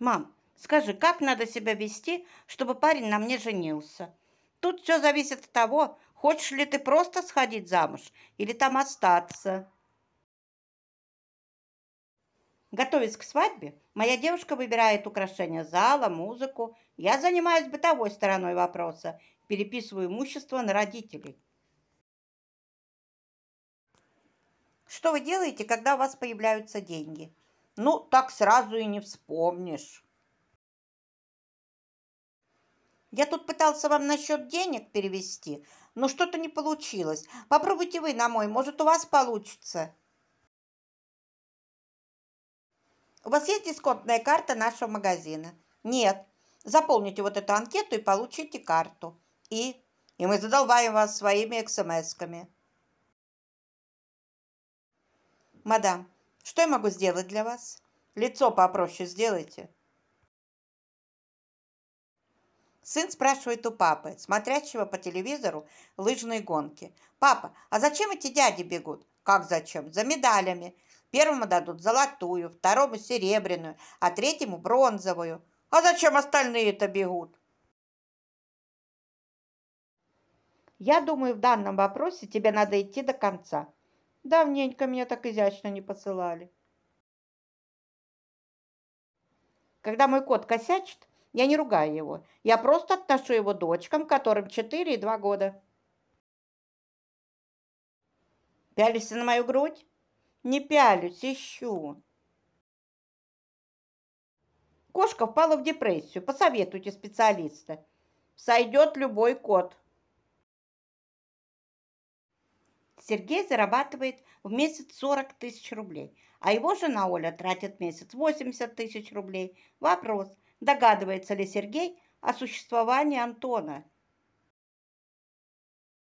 Мам, скажи, как надо себя вести, чтобы парень на мне женился? Тут все зависит от того, хочешь ли ты просто сходить замуж или там остаться. Готовясь к свадьбе, моя девушка выбирает украшения зала, музыку. Я занимаюсь бытовой стороной вопроса, переписываю имущество на родителей. Что вы делаете, когда у вас появляются деньги? Ну, так сразу и не вспомнишь. Я тут пытался вам насчет денег перевести, но что-то не получилось. Попробуйте вы на мой, может, у вас получится. У вас есть дисконтная карта нашего магазина? Нет. Заполните вот эту анкету и получите карту. И, и мы задолбаем вас своими смс-ками. Мадам, что я могу сделать для вас? Лицо попроще сделайте. Сын спрашивает у папы, смотрящего по телевизору лыжные гонки. «Папа, а зачем эти дяди бегут?» «Как зачем? За медалями. Первому дадут золотую, второму серебряную, а третьему бронзовую. А зачем остальные это бегут?» Я думаю, в данном вопросе тебе надо идти до конца. Давненько меня так изящно не посылали. Когда мой кот косячит, я не ругаю его. Я просто отношу его дочкам, которым 4 и 2 года. Пялишься на мою грудь? Не пялюсь, ищу. Кошка впала в депрессию. Посоветуйте специалиста. Сойдет любой кот. Сергей зарабатывает в месяц 40 тысяч рублей, а его жена Оля тратит в месяц 80 тысяч рублей. Вопрос, догадывается ли Сергей о существовании Антона –